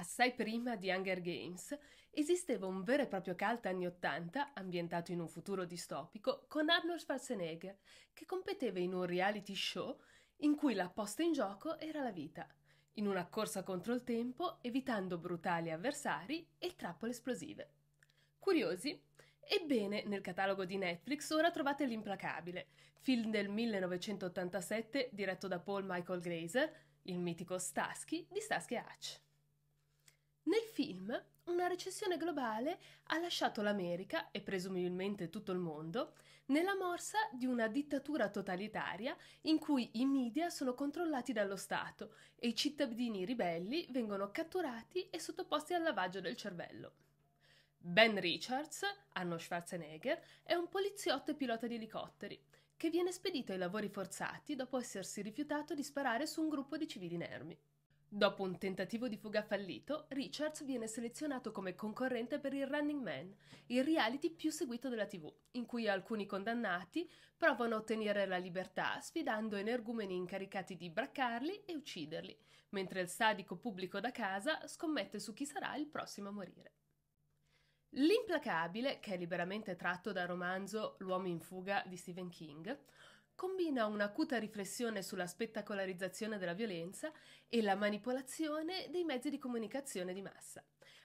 Assai prima di Hunger Games, esisteva un vero e proprio cult anni Ottanta, ambientato in un futuro distopico, con Arnold Schwarzenegger, che competeva in un reality show in cui la posta in gioco era la vita, in una corsa contro il tempo, evitando brutali avversari e trappole esplosive. Curiosi? Ebbene, nel catalogo di Netflix ora trovate L'implacabile, film del 1987 diretto da Paul Michael Glaser, il mitico Stasky di Stasky Hatch. Nel film, una recessione globale ha lasciato l'America, e presumibilmente tutto il mondo, nella morsa di una dittatura totalitaria in cui i media sono controllati dallo Stato e i cittadini ribelli vengono catturati e sottoposti al lavaggio del cervello. Ben Richards, anno Schwarzenegger, è un poliziotto e pilota di elicotteri, che viene spedito ai lavori forzati dopo essersi rifiutato di sparare su un gruppo di civili inermi. Dopo un tentativo di fuga fallito, Richards viene selezionato come concorrente per il Running Man, il reality più seguito della TV, in cui alcuni condannati provano a ottenere la libertà sfidando energumeni incaricati di braccarli e ucciderli, mentre il sadico pubblico da casa scommette su chi sarà il prossimo a morire. L'implacabile, che è liberamente tratto dal romanzo L'uomo in fuga di Stephen King, combina un'acuta riflessione sulla spettacolarizzazione della violenza e la manipolazione dei mezzi di comunicazione di massa,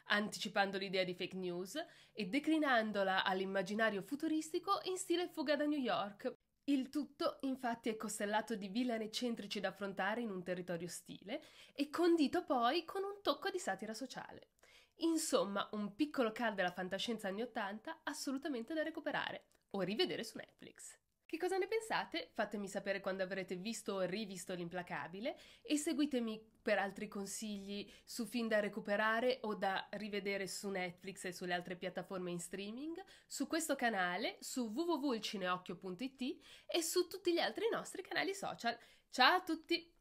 anticipando l'idea di fake news e declinandola all'immaginario futuristico in stile fuga da New York. Il tutto infatti è costellato di villani eccentrici da affrontare in un territorio ostile e condito poi con un tocco di satira sociale. Insomma, un piccolo cal della fantascienza anni Ottanta assolutamente da recuperare o rivedere su Netflix. Che cosa ne pensate? Fatemi sapere quando avrete visto o rivisto l'implacabile e seguitemi per altri consigli su film da recuperare o da rivedere su Netflix e sulle altre piattaforme in streaming, su questo canale, su www.cineocchio.it e su tutti gli altri nostri canali social. Ciao a tutti!